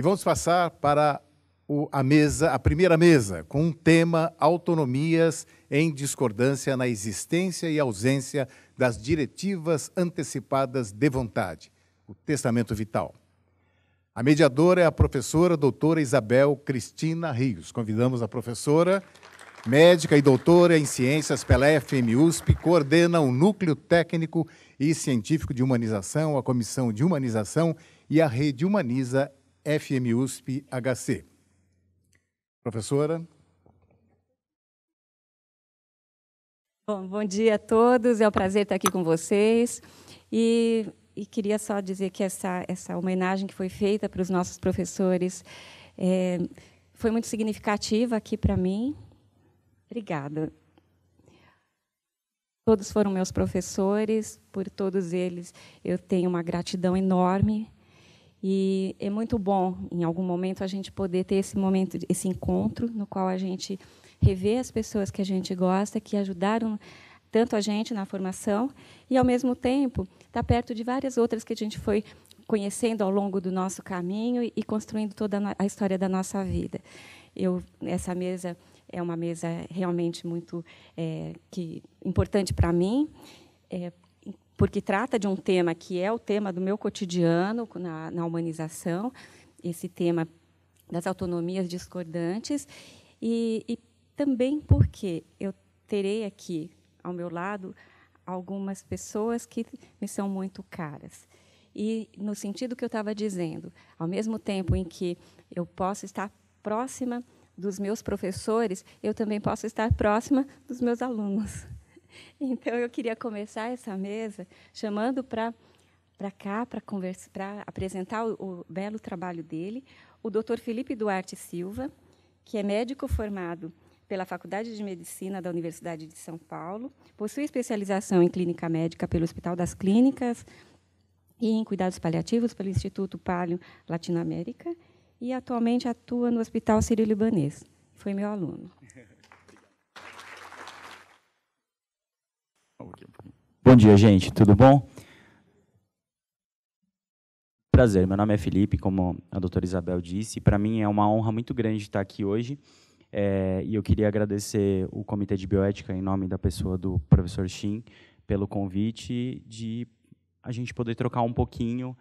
E vamos passar para o, a mesa, a primeira mesa, com um tema autonomias em discordância na existência e ausência das diretivas antecipadas de vontade, o testamento vital. A mediadora é a professora doutora Isabel Cristina Rios. Convidamos a professora, médica e doutora em ciências pela FMUSP, coordena o Núcleo Técnico e Científico de Humanização, a Comissão de Humanização e a Rede Humaniza FMUSP HC. Professora. Bom, bom dia a todos, é um prazer estar aqui com vocês. E, e queria só dizer que essa, essa homenagem que foi feita para os nossos professores é, foi muito significativa aqui para mim. Obrigada. Todos foram meus professores, por todos eles eu tenho uma gratidão enorme e é muito bom, em algum momento, a gente poder ter esse momento, esse encontro, no qual a gente rever as pessoas que a gente gosta, que ajudaram tanto a gente na formação, e, ao mesmo tempo, estar tá perto de várias outras que a gente foi conhecendo ao longo do nosso caminho e construindo toda a história da nossa vida. Eu, essa mesa é uma mesa realmente muito é, que, importante para mim, é, porque trata de um tema que é o tema do meu cotidiano na, na humanização, esse tema das autonomias discordantes, e, e também porque eu terei aqui ao meu lado algumas pessoas que me são muito caras. E no sentido que eu estava dizendo, ao mesmo tempo em que eu posso estar próxima dos meus professores, eu também posso estar próxima dos meus alunos. Então eu queria começar essa mesa chamando para para cá para conversar, para apresentar o, o, belo trabalho dele, o Dr. Felipe Duarte Silva, que é médico formado pela Faculdade de Medicina da Universidade de São Paulo, possui especialização em clínica médica pelo Hospital das Clínicas e em cuidados paliativos pelo Instituto Palio Latinoamérica e atualmente atua no Hospital Sírio-Libanês. Foi meu aluno. Bom dia, gente. Tudo bom? Prazer. Meu nome é Felipe, como a doutora Isabel disse. Para mim é uma honra muito grande estar aqui hoje. É, e eu queria agradecer o Comitê de Bioética, em nome da pessoa do professor Shin, pelo convite de a gente poder trocar um pouquinho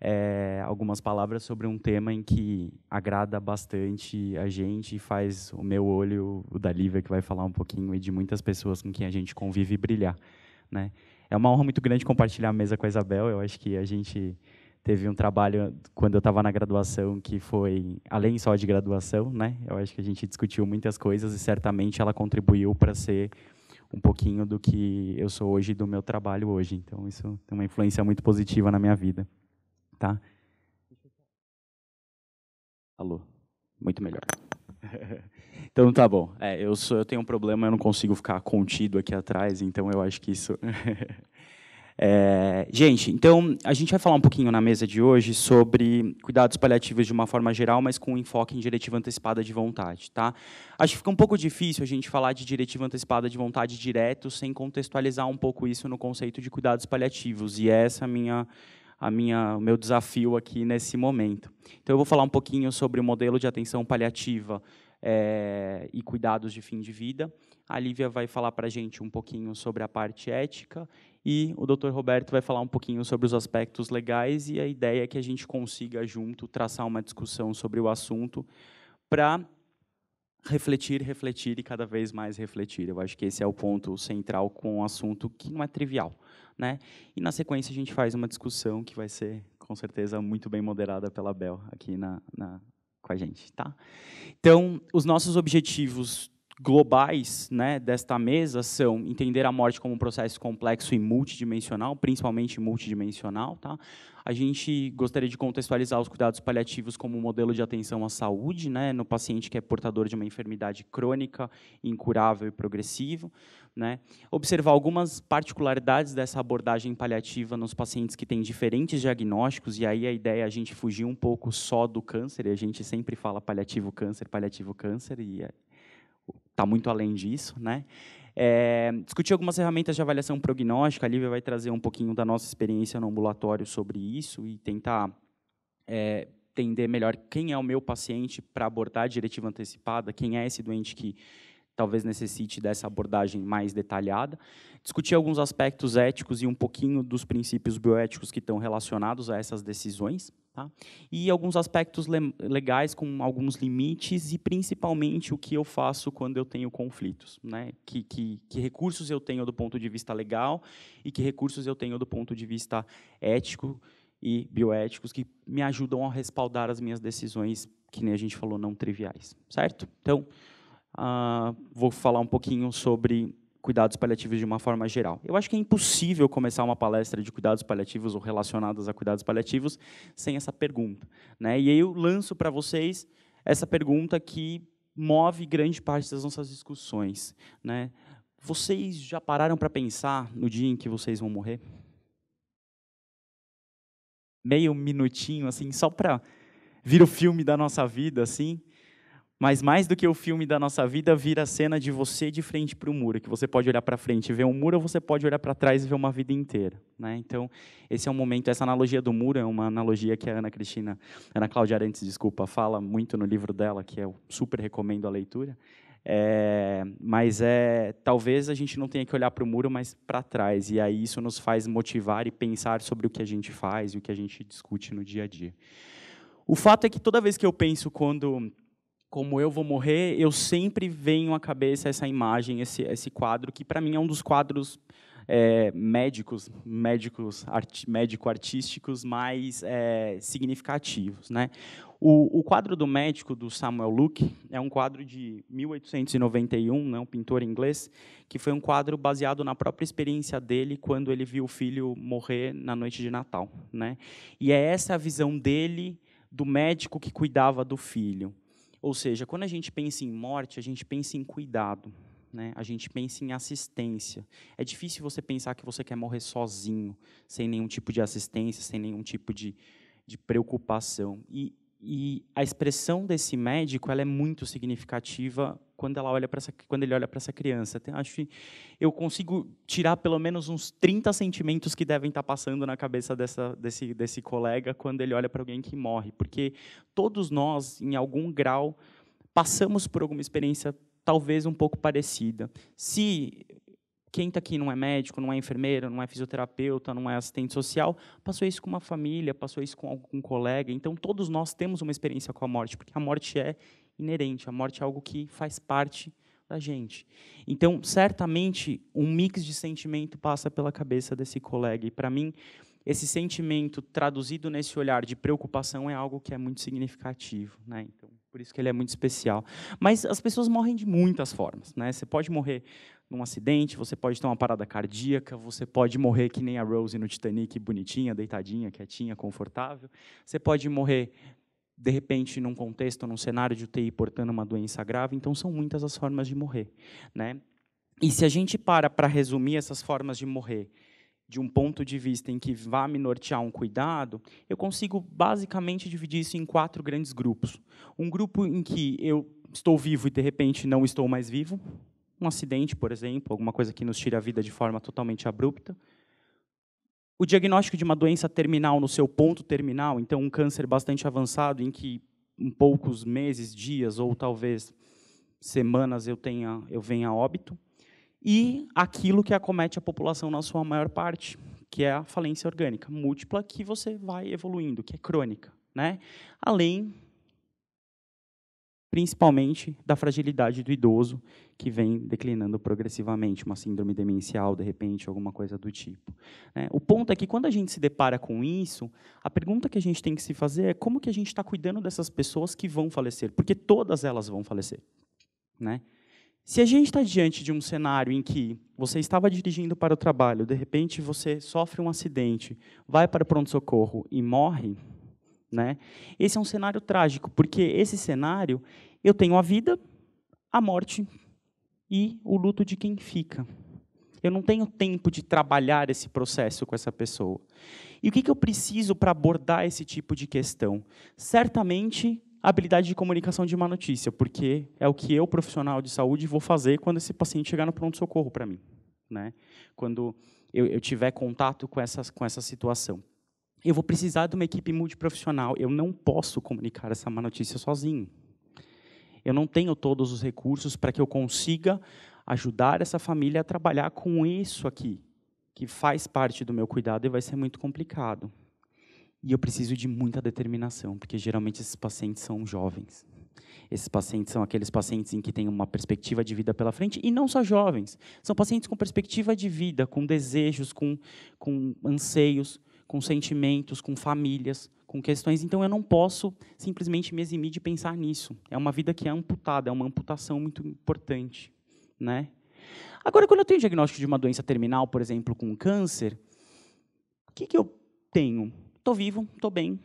é, algumas palavras sobre um tema em que agrada bastante a gente e faz o meu olho, o da Lívia, que vai falar um pouquinho, e de muitas pessoas com quem a gente convive, brilhar. Né? É uma honra muito grande compartilhar a mesa com a Isabel. Eu acho que a gente teve um trabalho quando eu estava na graduação que foi além só de graduação, né? Eu acho que a gente discutiu muitas coisas e certamente ela contribuiu para ser um pouquinho do que eu sou hoje do meu trabalho hoje. Então isso tem uma influência muito positiva na minha vida, tá? Alô, muito melhor então tá bom. É, eu, sou, eu tenho um problema, eu não consigo ficar contido aqui atrás, então eu acho que isso. é, gente, então a gente vai falar um pouquinho na mesa de hoje sobre cuidados paliativos de uma forma geral, mas com enfoque em diretiva antecipada de vontade, tá? Acho que fica um pouco difícil a gente falar de diretiva antecipada de vontade direto sem contextualizar um pouco isso no conceito de cuidados paliativos, e essa é a minha a minha, o meu desafio aqui nesse momento. Então, eu vou falar um pouquinho sobre o modelo de atenção paliativa é, e cuidados de fim de vida. A Lívia vai falar para a gente um pouquinho sobre a parte ética e o Dr. Roberto vai falar um pouquinho sobre os aspectos legais e a ideia é que a gente consiga junto traçar uma discussão sobre o assunto para refletir, refletir e cada vez mais refletir. Eu acho que esse é o ponto central com um assunto que não é trivial. Né? E na sequência a gente faz uma discussão que vai ser, com certeza, muito bem moderada pela Bel aqui na, na com a gente, tá? Então, os nossos objetivos globais né, desta mesa são entender a morte como um processo complexo e multidimensional, principalmente multidimensional. Tá? A gente gostaria de contextualizar os cuidados paliativos como um modelo de atenção à saúde, né, no paciente que é portador de uma enfermidade crônica, incurável e progressivo. Né? Observar algumas particularidades dessa abordagem paliativa nos pacientes que têm diferentes diagnósticos, e aí a ideia é a gente fugir um pouco só do câncer, e a gente sempre fala paliativo câncer, paliativo câncer, e é está muito além disso, né? É, discutir algumas ferramentas de avaliação prognóstica, a Lívia vai trazer um pouquinho da nossa experiência no ambulatório sobre isso e tentar é, entender melhor quem é o meu paciente para abordar a diretiva antecipada, quem é esse doente que talvez necessite dessa abordagem mais detalhada. Discutir alguns aspectos éticos e um pouquinho dos princípios bioéticos que estão relacionados a essas decisões. Tá? E alguns aspectos le legais com alguns limites e principalmente o que eu faço quando eu tenho conflitos, né? Que, que, que, recursos eu tenho do ponto de vista legal e que recursos eu tenho do ponto de vista ético e bioéticos que me ajudam a respaldar as minhas decisões que nem a gente falou não triviais, certo? Então uh, vou falar um pouquinho sobre cuidados paliativos de uma forma geral. Eu acho que é impossível começar uma palestra de cuidados paliativos ou relacionadas a cuidados paliativos sem essa pergunta. Né? E aí eu lanço para vocês essa pergunta que move grande parte das nossas discussões. Né? Vocês já pararam para pensar no dia em que vocês vão morrer? Meio minutinho, assim, só para vir o filme da nossa vida, assim. Mas mais do que o filme da nossa vida, vira a cena de você de frente para o muro, que você pode olhar para frente e ver um muro, ou você pode olhar para trás e ver uma vida inteira. Né? Então, esse é um momento, essa analogia do muro é uma analogia que a Ana Cristina, Ana Cláudia Arantes, desculpa, fala muito no livro dela, que eu super recomendo a leitura. É, mas é talvez a gente não tenha que olhar para o muro, mas para trás. E aí isso nos faz motivar e pensar sobre o que a gente faz e o que a gente discute no dia a dia. O fato é que toda vez que eu penso quando como eu vou morrer, eu sempre venho à cabeça essa imagem, esse, esse quadro, que para mim é um dos quadros é, médicos, médicos art, médico-artísticos mais é, significativos. Né? O, o, quadro do médico do Samuel Luke é um quadro de 1891, né, um pintor inglês, que foi um quadro baseado na própria experiência dele quando ele viu o filho morrer na noite de Natal. Né? E é essa a visão dele do médico que cuidava do filho. Ou seja, quando a gente pensa em morte, a gente pensa em cuidado, né? a gente pensa em assistência. É difícil você pensar que você quer morrer sozinho, sem nenhum tipo de assistência, sem nenhum tipo de, de preocupação. E e a expressão desse médico ela é muito significativa quando, ela olha essa, quando ele olha para essa criança. acho que eu consigo tirar pelo menos uns 30 sentimentos que devem estar tá passando na cabeça dessa, desse, desse colega quando ele olha para alguém que morre. Porque todos nós, em algum grau, passamos por alguma experiência talvez um pouco parecida. Se quem está aqui não é médico, não é enfermeiro, não é fisioterapeuta, não é assistente social, passou isso com uma família, passou isso com algum colega. Então, todos nós temos uma experiência com a morte, porque a morte é inerente, a morte é algo que faz parte da gente. Então, certamente, um mix de sentimento passa pela cabeça desse colega. E, para mim, esse sentimento traduzido nesse olhar de preocupação é algo que é muito significativo, né? Então, por isso que ele é muito especial. Mas as pessoas morrem de muitas formas, né? Você pode morrer num acidente, você pode ter uma parada cardíaca, você pode morrer que nem a Rose no Titanic, bonitinha, deitadinha, quietinha, confortável. Você pode morrer de repente num contexto, num cenário de UTI portando uma doença grave, então são muitas as formas de morrer, né? E se a gente para para resumir essas formas de morrer de um ponto de vista em que vá me nortear um cuidado, eu consigo basicamente dividir isso em quatro grandes grupos. Um grupo em que eu estou vivo e de repente não estou mais vivo, um acidente, por exemplo, alguma coisa que nos tire a vida de forma totalmente abrupta. O diagnóstico de uma doença terminal no seu ponto terminal, então um câncer bastante avançado em que em poucos meses, dias ou talvez semanas eu tenha eu venha a óbito. E aquilo que acomete a população na sua maior parte, que é a falência orgânica múltipla que você vai evoluindo, que é crônica, né? Além principalmente da fragilidade do idoso, que vem declinando progressivamente, uma síndrome demencial, de repente, alguma coisa do tipo. Né? O ponto é que, quando a gente se depara com isso, a pergunta que a gente tem que se fazer é como que a gente está cuidando dessas pessoas que vão falecer, porque todas elas vão falecer. Né? Se a gente está diante de um cenário em que você estava dirigindo para o trabalho, de repente você sofre um acidente, vai para o pronto-socorro e morre, né? Esse é um cenário trágico, porque esse cenário eu tenho a vida, a morte e o luto de quem fica. Eu não tenho tempo de trabalhar esse processo com essa pessoa. E o que, que eu preciso para abordar esse tipo de questão? Certamente, habilidade de comunicação de má notícia, porque é o que eu, profissional de saúde, vou fazer quando esse paciente chegar no pronto-socorro para mim. Né? Quando eu, eu tiver contato com, essas, com essa situação eu vou precisar de uma equipe multiprofissional. Eu não posso comunicar essa má notícia sozinho. Eu não tenho todos os recursos para que eu consiga ajudar essa família a trabalhar com isso aqui, que faz parte do meu cuidado e vai ser muito complicado. E eu preciso de muita determinação, porque geralmente esses pacientes são jovens. Esses pacientes são aqueles pacientes em que tem uma perspectiva de vida pela frente, e não só jovens. São pacientes com perspectiva de vida, com desejos, com, com anseios, com sentimentos, com famílias, com questões. Então eu não posso simplesmente me eximir de pensar nisso. É uma vida que é amputada, é uma amputação muito importante, né? Agora, quando eu tenho diagnóstico de uma doença terminal, por exemplo, com câncer, o que, que eu tenho? Estou vivo, estou bem,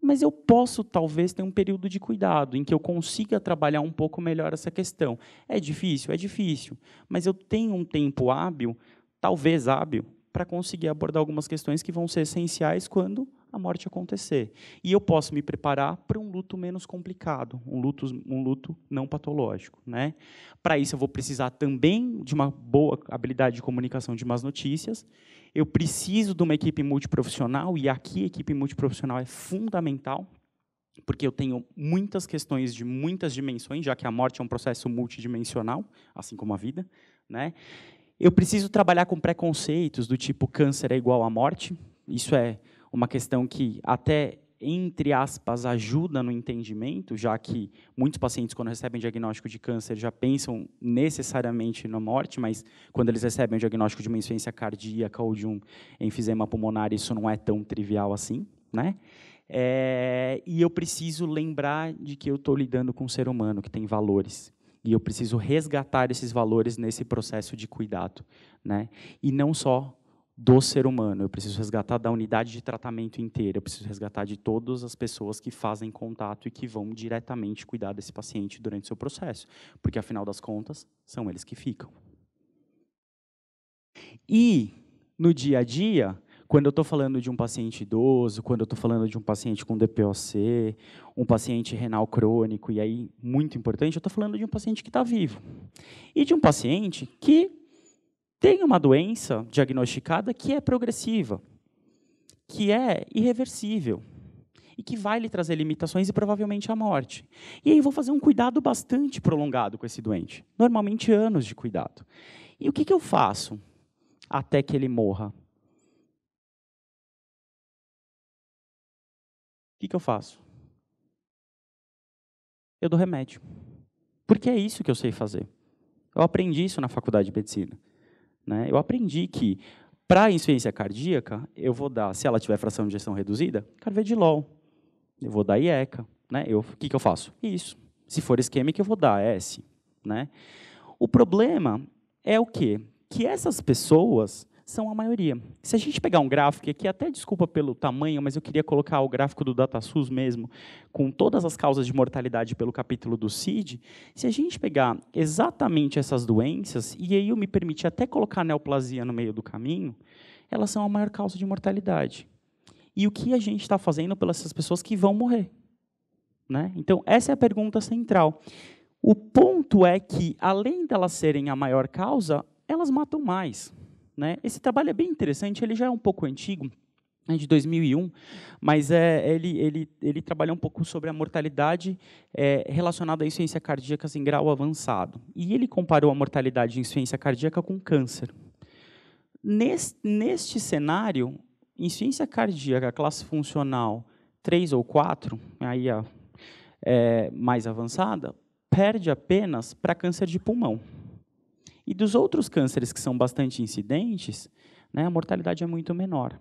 mas eu posso talvez ter um período de cuidado em que eu consiga trabalhar um pouco melhor essa questão. É difícil, é difícil, mas eu tenho um tempo hábil, talvez hábil, para conseguir abordar algumas questões que vão ser essenciais quando a morte acontecer. E eu posso me preparar para um luto menos complicado, um luto, um luto não patológico. Né? Para isso, eu vou precisar também de uma boa habilidade de comunicação de más notícias. Eu preciso de uma equipe multiprofissional, e aqui a equipe multiprofissional é fundamental, porque eu tenho muitas questões de muitas dimensões, já que a morte é um processo multidimensional, assim como a vida. Né? Eu preciso trabalhar com preconceitos do tipo câncer é igual à morte. Isso é uma questão que até entre aspas ajuda no entendimento, já que muitos pacientes quando recebem diagnóstico de câncer já pensam necessariamente na morte, mas quando eles recebem o diagnóstico de uma insuficiência cardíaca ou de um enfisema pulmonar, isso não é tão trivial assim, né? É, e eu preciso lembrar de que eu estou lidando com um ser humano que tem valores, e eu preciso resgatar esses valores nesse processo de cuidado. Né? E não só do ser humano, eu preciso resgatar da unidade de tratamento inteira, eu preciso resgatar de todas as pessoas que fazem contato e que vão diretamente cuidar desse paciente durante o seu processo, porque afinal das contas, são eles que ficam. E no dia a dia, quando eu estou falando de um paciente idoso, quando eu estou falando de um paciente com DPOC, um paciente renal crônico, e aí, muito importante, eu estou falando de um paciente que está vivo. E de um paciente que tem uma doença diagnosticada que é progressiva, que é irreversível e que vai lhe trazer limitações e provavelmente a morte. E aí eu vou fazer um cuidado bastante prolongado com esse doente, normalmente anos de cuidado. E o que, que eu faço até que ele morra? que, que eu faço? Eu dou remédio. Porque é isso que eu sei fazer. Eu aprendi isso na faculdade de medicina. Né? Eu aprendi que, para insuficiência cardíaca, eu vou dar, se ela tiver fração de gestão reduzida, carvedilol. Eu vou dar IECA. Né? O que, que eu faço? Isso. Se for isquêmica, eu vou dar S. Né? O problema é o quê? Que essas pessoas são a maioria. Se a gente pegar um gráfico, aqui até desculpa pelo tamanho, mas eu queria colocar o gráfico do DataSUS mesmo, com todas as causas de mortalidade pelo capítulo do CID, se a gente pegar exatamente essas doenças, e aí eu me permiti até colocar neoplasia no meio do caminho, elas são a maior causa de mortalidade. E o que a gente está fazendo pelas pessoas que vão morrer? Né? Então, essa é a pergunta central. O ponto é que, além delas serem a maior causa, elas matam mais. Né? Esse trabalho é bem interessante, ele já é um pouco antigo, é de 2001, mas é, ele, ele, ele trabalha um pouco sobre a mortalidade é, relacionada à insuficiência cardíaca em grau avançado. E ele comparou a mortalidade de insuficiência cardíaca com câncer. Neste, neste cenário, insuficiência cardíaca classe funcional 3 ou 4, aí a é, mais avançada, perde apenas para câncer de pulmão. E dos outros cânceres que são bastante incidentes, né, a mortalidade é muito menor.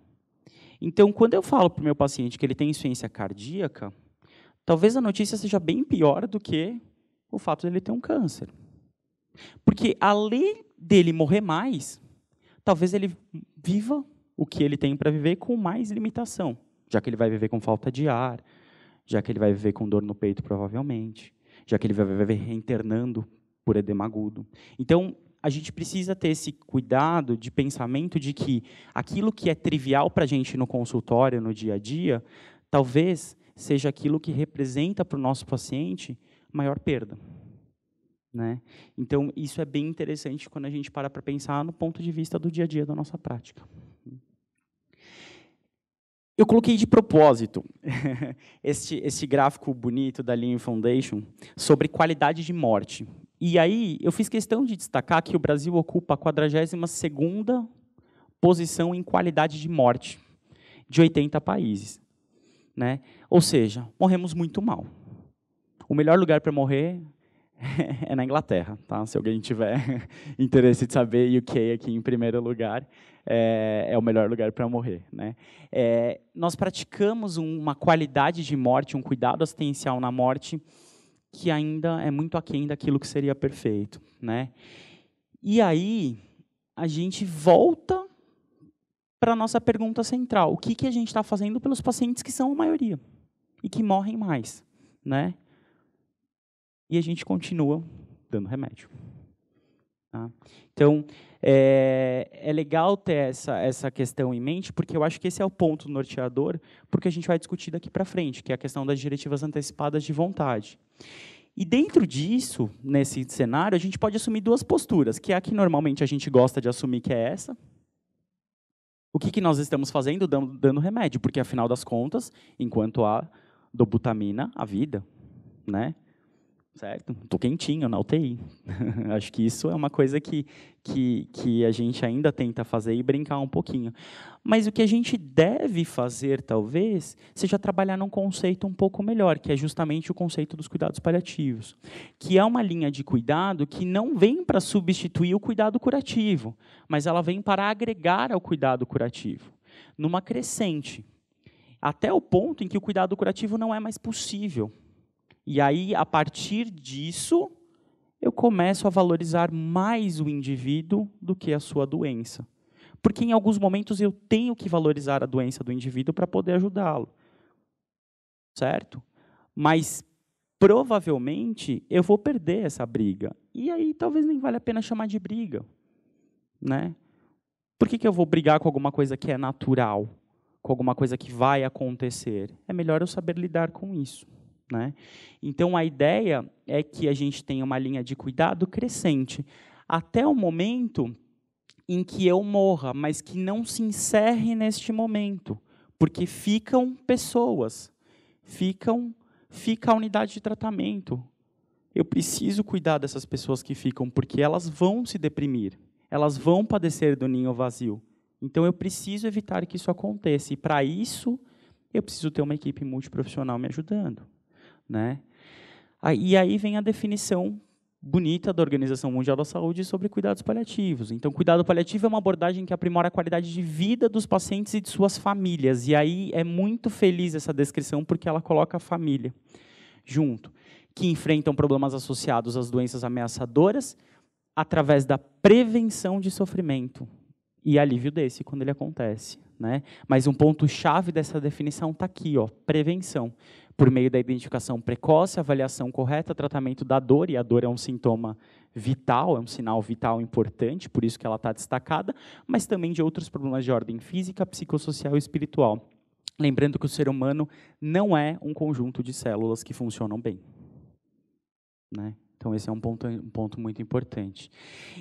Então, quando eu falo para o meu paciente que ele tem insuficiência cardíaca, talvez a notícia seja bem pior do que o fato dele ter um câncer. Porque além dele morrer mais, talvez ele viva o que ele tem para viver com mais limitação, já que ele vai viver com falta de ar, já que ele vai viver com dor no peito provavelmente, já que ele vai viver reinternando por edema agudo. Então, a gente precisa ter esse cuidado de pensamento de que aquilo que é trivial para a gente no consultório, no dia a dia, talvez seja aquilo que representa para o nosso paciente maior perda. Né? Então, isso é bem interessante quando a gente para para pensar no ponto de vista do dia a dia da nossa prática. Eu coloquei de propósito este, este gráfico bonito da Lean Foundation sobre qualidade de morte. E aí eu fiz questão de destacar que o Brasil ocupa a 42 posição em qualidade de morte de 80 países. Né? Ou seja, morremos muito mal. O melhor lugar para morrer é na Inglaterra, tá? Se alguém tiver interesse de saber, UK aqui em primeiro lugar é, é o melhor lugar para morrer, né? É, nós praticamos uma qualidade de morte, um cuidado assistencial na morte que ainda é muito aquém daquilo que seria perfeito, né? E aí a gente volta para a nossa pergunta central: o que, que a gente está fazendo pelos pacientes que são a maioria e que morrem mais, né? E a gente continua dando remédio. Tá? Então, é, é, legal ter essa, essa questão em mente, porque eu acho que esse é o ponto norteador, porque a gente vai discutir daqui para frente, que é a questão das diretivas antecipadas de vontade. E dentro disso, nesse cenário, a gente pode assumir duas posturas, que é a que normalmente a gente gosta de assumir, que é essa. O que, que nós estamos fazendo? Dando, dando remédio, porque afinal das contas, enquanto há dobutamina, a vida. Né? certo? Estou quentinho na UTI. Acho que isso é uma coisa que, que, que a gente ainda tenta fazer e brincar um pouquinho. Mas o que a gente deve fazer, talvez, seja trabalhar num conceito um pouco melhor, que é justamente o conceito dos cuidados paliativos, que é uma linha de cuidado que não vem para substituir o cuidado curativo, mas ela vem para agregar ao cuidado curativo, numa crescente, até o ponto em que o cuidado curativo não é mais possível e aí, a partir disso, eu começo a valorizar mais o indivíduo do que a sua doença. Porque em alguns momentos eu tenho que valorizar a doença do indivíduo para poder ajudá-lo. Certo? Mas provavelmente eu vou perder essa briga. E aí talvez nem valha a pena chamar de briga. Né? Por que, que eu vou brigar com alguma coisa que é natural? Com alguma coisa que vai acontecer? É melhor eu saber lidar com isso. Né? Então, a ideia é que a gente tenha uma linha de cuidado crescente até o momento em que eu morra, mas que não se encerre neste momento, porque ficam pessoas, ficam, fica a unidade de tratamento. Eu preciso cuidar dessas pessoas que ficam, porque elas vão se deprimir, elas vão padecer do ninho vazio. Então eu preciso evitar que isso aconteça, e para isso eu preciso ter uma equipe multiprofissional me ajudando. Né? E aí vem a definição bonita da Organização Mundial da Saúde sobre cuidados paliativos. Então, cuidado paliativo é uma abordagem que aprimora a qualidade de vida dos pacientes e de suas famílias. E aí é muito feliz essa descrição porque ela coloca a família junto, que enfrentam problemas associados às doenças ameaçadoras através da prevenção de sofrimento e alívio desse quando ele acontece, né? Mas um ponto chave dessa definição está aqui, ó, prevenção por meio da identificação precoce, avaliação correta, tratamento da dor, e a dor é um sintoma vital, é um sinal vital importante, por isso que ela está destacada, mas também de outros problemas de ordem física, psicossocial e espiritual. Lembrando que o ser humano não é um conjunto de células que funcionam bem. Né? Então, esse é um ponto, um ponto muito importante.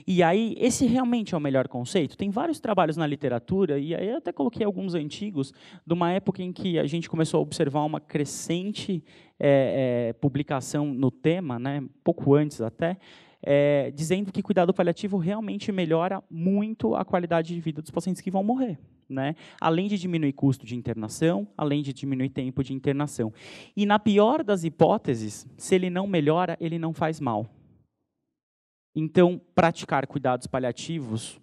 E aí, esse realmente é o melhor conceito? Tem vários trabalhos na literatura, e aí eu até coloquei alguns antigos, de uma época em que a gente começou a observar uma crescente é, é, publicação no tema, né, pouco antes até, é, dizendo que cuidado paliativo realmente melhora muito a qualidade de vida dos pacientes que vão morrer. Né? Além de diminuir custo de internação, além de diminuir tempo de internação. E na pior das hipóteses, se ele não melhora, ele não faz mal. Então, praticar cuidados paliativos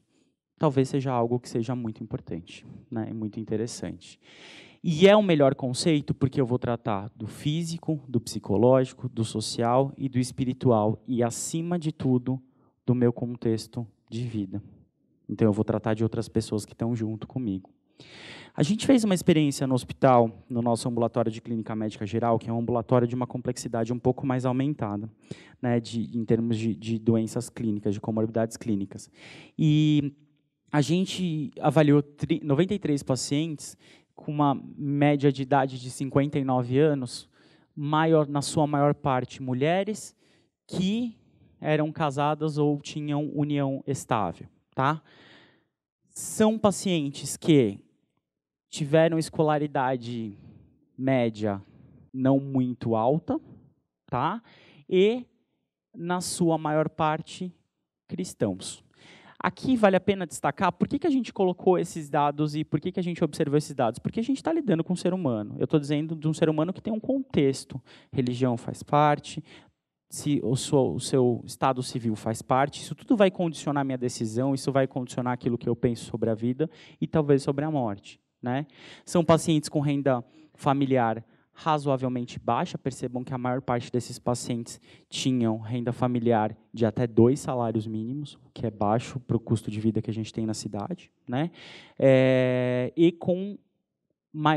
talvez seja algo que seja muito importante, né? muito interessante. E é o melhor conceito porque eu vou tratar do físico, do psicológico, do social e do espiritual e, acima de tudo, do meu contexto de vida. Então, eu vou tratar de outras pessoas que estão junto comigo. A gente fez uma experiência no hospital, no nosso ambulatório de clínica médica geral, que é um ambulatório de uma complexidade um pouco mais aumentada, né, de, em termos de, de doenças clínicas, de comorbidades clínicas. E a gente avaliou 93 pacientes com uma média de idade de 59 anos, maior, na sua maior parte mulheres que eram casadas ou tinham união estável, tá? São pacientes que tiveram escolaridade média não muito alta, tá? E na sua maior parte cristãos. Aqui vale a pena destacar por que, que a gente colocou esses dados e por que, que a gente observou esses dados. Porque a gente está lidando com um ser humano. Eu estou dizendo de um ser humano que tem um contexto. Religião faz parte, se o seu, o seu, estado civil faz parte, isso tudo vai condicionar minha decisão, isso vai condicionar aquilo que eu penso sobre a vida e talvez sobre a morte. Né? São pacientes com renda familiar razoavelmente baixa. Percebam que a maior parte desses pacientes tinham renda familiar de até dois salários mínimos, o que é baixo para o custo de vida que a gente tem na cidade, né? É, e com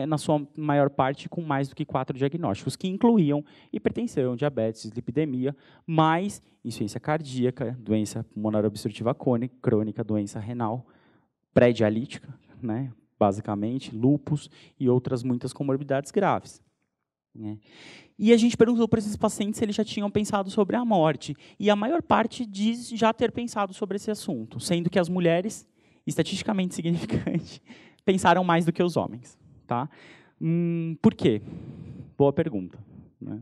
na sua maior parte, com mais do que quatro diagnósticos, que incluíam hipertensão, diabetes, lipidemia, mais insuficiência cardíaca, doença pulmonar obstrutiva crônica, doença renal pré-dialítica, né, basicamente, lupus e outras muitas comorbidades graves. Né? E a gente perguntou para esses pacientes se eles já tinham pensado sobre a morte. E a maior parte diz já ter pensado sobre esse assunto, sendo que as mulheres, estatisticamente significante, pensaram mais do que os homens. Tá? Hum, por quê? Boa pergunta. Né?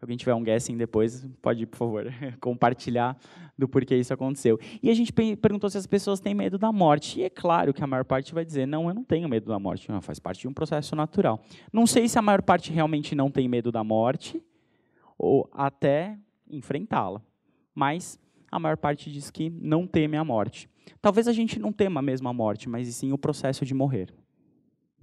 Se alguém tiver um guessing depois, pode, por favor, compartilhar do porquê isso aconteceu. E a gente perguntou se as pessoas têm medo da morte. E é claro que a maior parte vai dizer: não, eu não tenho medo da morte. Não, faz parte de um processo natural. Não sei se a maior parte realmente não tem medo da morte ou até enfrentá-la. Mas a maior parte diz que não teme a morte. Talvez a gente não tema mesmo a morte, mas sim o processo de morrer.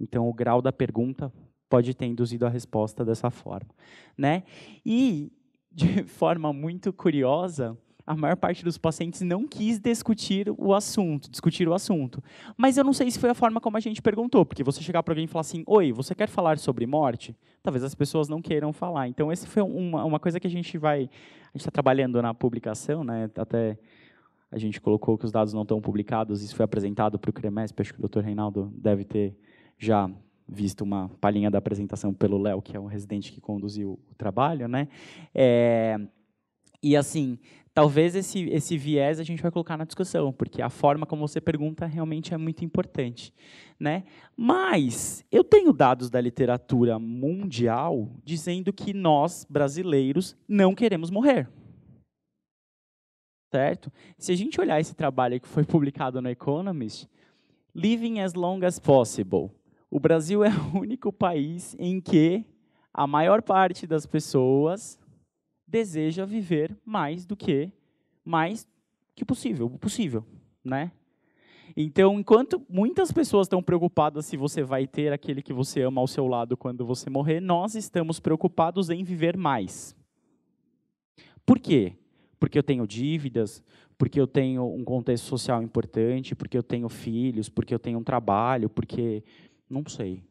Então, o grau da pergunta pode ter induzido a resposta dessa forma, né? E de forma muito curiosa, a maior parte dos pacientes não quis discutir o assunto, discutir o assunto. Mas eu não sei se foi a forma como a gente perguntou, porque você chegar para alguém e falar assim, oi, você quer falar sobre morte? Talvez as pessoas não queiram falar. Então, essa foi uma, uma coisa que a gente vai... A gente está trabalhando na publicação, né? até a gente colocou que os dados não estão publicados, isso foi apresentado para o CREMESP, acho que o doutor Reinaldo deve ter já visto uma palhinha da apresentação pelo Léo, que é um residente que conduziu o trabalho, né? É, e assim, talvez esse, esse viés a gente vai colocar na discussão, porque a forma como você pergunta realmente é muito importante, né? Mas eu tenho dados da literatura mundial dizendo que nós brasileiros não queremos morrer. Certo? Se a gente olhar esse trabalho que foi publicado no Economist, Living as Long as Possible, o Brasil é o único país em que a maior parte das pessoas deseja viver mais do que mais que possível, possível, né? Então, enquanto muitas pessoas estão preocupadas se você vai ter aquele que você ama ao seu lado quando você morrer, nós estamos preocupados em viver mais. Por quê? Porque eu tenho dívidas, porque eu tenho um contexto social importante, porque eu tenho filhos, porque eu tenho um trabalho, porque não sei.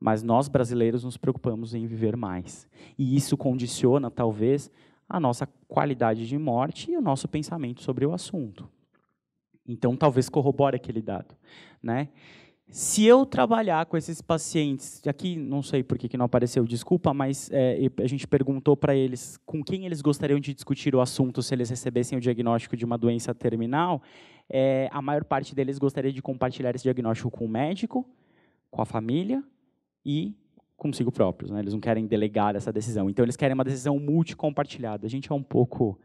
Mas nós brasileiros nos preocupamos em viver mais. E isso condiciona, talvez, a nossa qualidade de morte e o nosso pensamento sobre o assunto. Então, talvez corrobore aquele dado. Né? Se eu trabalhar com esses pacientes, aqui não sei por que, não apareceu, desculpa, mas é, a gente perguntou para eles com quem eles gostariam de discutir o assunto se eles recebessem o diagnóstico de uma doença terminal. É, a maior parte deles gostaria de compartilhar esse diagnóstico com o médico, com a família e consigo próprios. Né? Eles não querem delegar essa decisão. Então, eles querem uma decisão multicompartilhada. A gente é um pouco...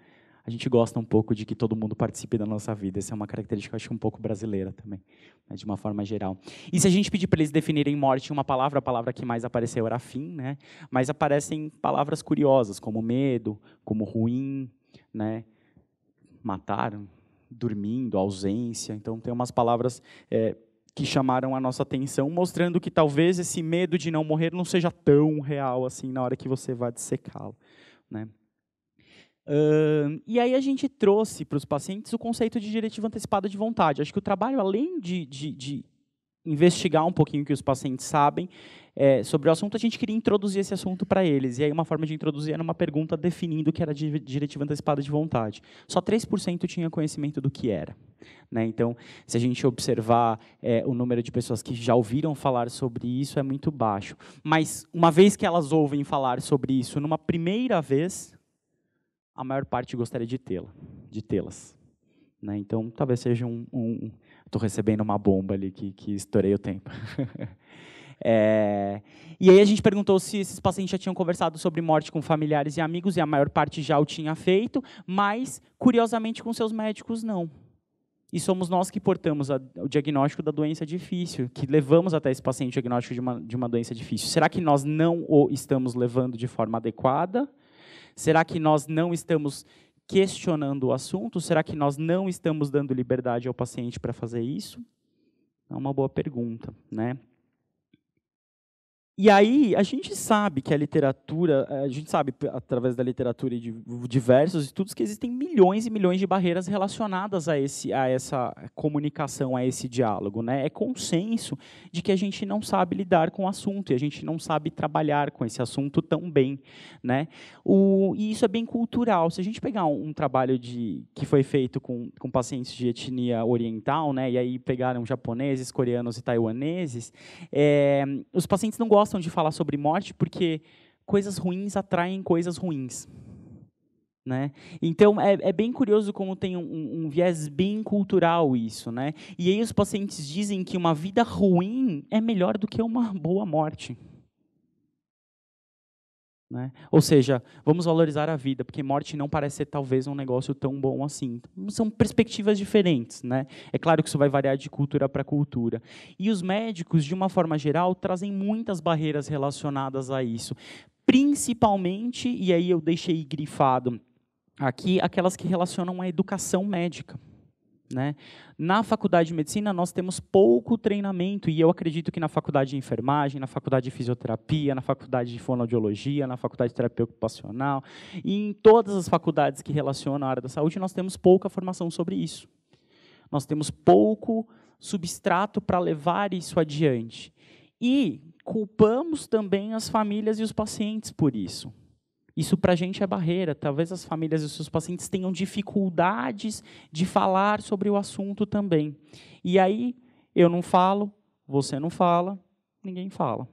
A gente gosta um pouco de que todo mundo participe da nossa vida. Essa é uma característica, acho, um pouco brasileira também, né? de uma forma geral. E se a gente pedir para eles definirem morte em uma palavra, a palavra que mais apareceu era fim, né? mas aparecem palavras curiosas, como medo, como ruim, né? matar, dormindo, ausência. Então, tem umas palavras... É, que chamaram a nossa atenção, mostrando que talvez esse medo de não morrer não seja tão real assim na hora que você vai dissecá-lo. Né? Uh, e aí a gente trouxe para os pacientes o conceito de diretiva antecipada de vontade. Acho que o trabalho, além de, de, de investigar um pouquinho o que os pacientes sabem é, sobre o assunto, a gente queria introduzir esse assunto para eles. E aí uma forma de introduzir era uma pergunta definindo o que era diretiva antecipada de vontade. Só 3% tinha conhecimento do que era. Né? Então, se a gente observar é, o número de pessoas que já ouviram falar sobre isso, é muito baixo. Mas uma vez que elas ouvem falar sobre isso, numa primeira vez, a maior parte gostaria de tê-la, de tê-las. Né? Então, talvez seja um, um, Estou recebendo uma bomba ali que, que estourei o tempo. É... E aí a gente perguntou se esses pacientes já tinham conversado sobre morte com familiares e amigos, e a maior parte já o tinha feito, mas, curiosamente, com seus médicos, não. E somos nós que portamos a, o diagnóstico da doença difícil, que levamos até esse paciente o diagnóstico de uma, de uma doença difícil. Será que nós não o estamos levando de forma adequada? Será que nós não estamos questionando o assunto? Será que nós não estamos dando liberdade ao paciente para fazer isso? É uma boa pergunta, né? E aí, a gente sabe que a literatura, eh, a gente sabe através da literatura e de diversos estudos que existem milhões e milhões de barreiras relacionadas a, esse, a essa comunicação, a esse diálogo. Né? É consenso de que a gente não sabe lidar com o assunto e a gente não sabe trabalhar com esse assunto tão bem. Né? O, e isso é bem cultural. Se a gente pegar um, um trabalho de, que foi feito com, com pacientes de etnia oriental, né? e aí pegaram japoneses, coreanos e taiwaneses, é, os pacientes não gostam gostam de falar sobre morte porque coisas ruins atraem coisas ruins. Né? Então é, é, bem curioso como tem um, um, viés bem cultural isso, né? E aí os pacientes dizem que uma vida ruim é melhor do que uma boa morte. Né? Ou seja, vamos valorizar a vida, porque morte não parece ser talvez um negócio tão bom assim. Então, são perspectivas diferentes. Né? É claro que isso vai variar de cultura para cultura. E os médicos, de uma forma geral, trazem muitas barreiras relacionadas a isso. Principalmente, e aí eu deixei grifado aqui, aquelas que relacionam a educação médica. Né? Na faculdade de medicina, nós temos pouco treinamento, e eu acredito que na faculdade de enfermagem, na faculdade de fisioterapia, na faculdade de fonoaudiologia, na faculdade de terapia ocupacional, e em todas as faculdades que relacionam a área da saúde, nós temos pouca formação sobre isso. Nós temos pouco substrato para levar isso adiante. E culpamos também as famílias e os pacientes por isso. Isso para a gente é barreira. Talvez as famílias e os seus pacientes tenham dificuldades de falar sobre o assunto também. E aí eu não falo, você não fala, ninguém fala.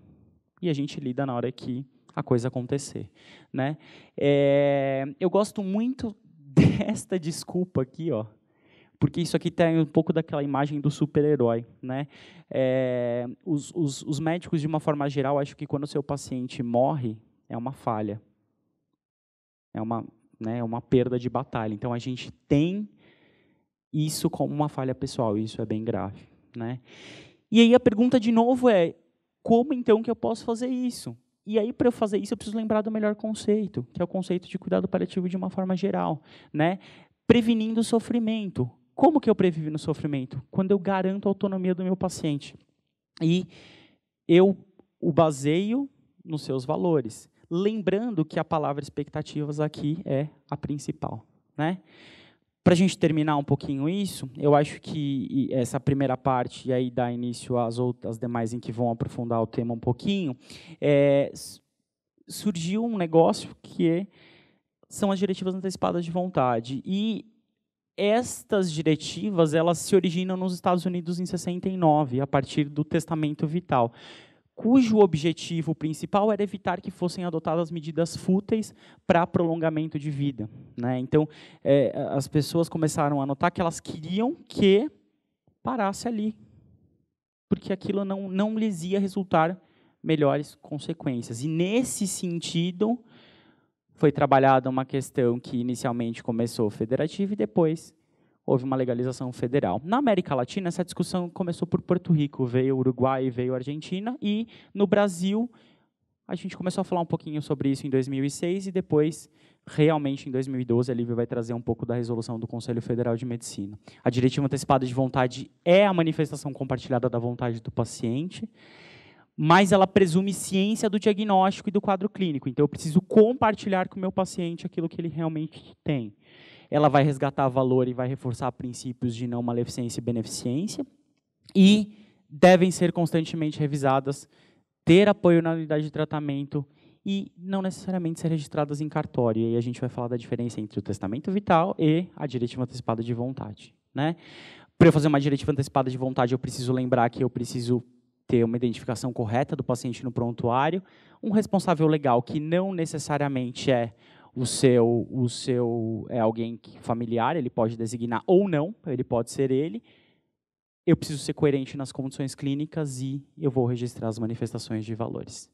E a gente lida na hora que a coisa acontecer, né? É, eu gosto muito desta desculpa aqui, ó, porque isso aqui tem um pouco daquela imagem do super-herói, né? É, os, os, os médicos de uma forma geral acham que quando o seu paciente morre é uma falha é uma, né, é uma perda de batalha. Então a gente tem isso como uma falha pessoal, isso é bem grave. Né? E aí a pergunta de novo é: como então que eu posso fazer isso? E aí, para eu fazer isso, eu preciso lembrar do melhor conceito, que é o conceito de cuidado paliativo de uma forma geral, né? Prevenindo o sofrimento. Como que eu previno o sofrimento? Quando eu garanto a autonomia do meu paciente. E eu o baseio nos seus valores. Lembrando que a palavra expectativas aqui é a principal. Né? Para a gente terminar um pouquinho isso, eu acho que essa primeira parte, e aí dá início às outras demais em que vão aprofundar o tema um pouquinho, é, surgiu um negócio que é, são as diretivas antecipadas de vontade. E estas diretivas elas se originam nos Estados Unidos em 69, a partir do Testamento Vital cujo objetivo principal era evitar que fossem adotadas medidas fúteis para prolongamento de vida. Né? Então, é, as pessoas começaram a notar que elas queriam que parasse ali, porque aquilo não, não lhes ia resultar melhores consequências. E, nesse sentido, foi trabalhada uma questão que inicialmente começou federativa e depois houve uma legalização federal. Na América Latina, essa discussão começou por Porto Rico, veio Uruguai, veio Argentina, e no Brasil, a gente começou a falar um pouquinho sobre isso em 2006 e depois, realmente, em 2012, a Lívia vai trazer um pouco da resolução do Conselho Federal de Medicina. A diretiva antecipada de vontade é a manifestação compartilhada da vontade do paciente mas ela presume ciência do diagnóstico e do quadro clínico. Então, eu preciso compartilhar com o meu paciente aquilo que ele realmente tem ela vai resgatar valor e vai reforçar princípios de não maleficência e beneficência, e devem ser constantemente revisadas, ter apoio na unidade de tratamento e não necessariamente ser registradas em cartório. E aí a gente vai falar da diferença entre o testamento vital e a diretiva antecipada de vontade. Né? Para eu fazer uma diretiva antecipada de vontade, eu preciso lembrar que eu preciso ter uma identificação correta do paciente no prontuário, um responsável legal que não necessariamente é o seu o seu é alguém familiar, ele pode designar ou não, ele pode ser ele. Eu preciso ser coerente nas condições clínicas e eu vou registrar as manifestações de valores.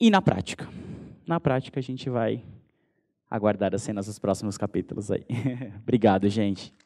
E na prática, na prática a gente vai aguardar as cenas dos próximos capítulos aí. Obrigado, gente.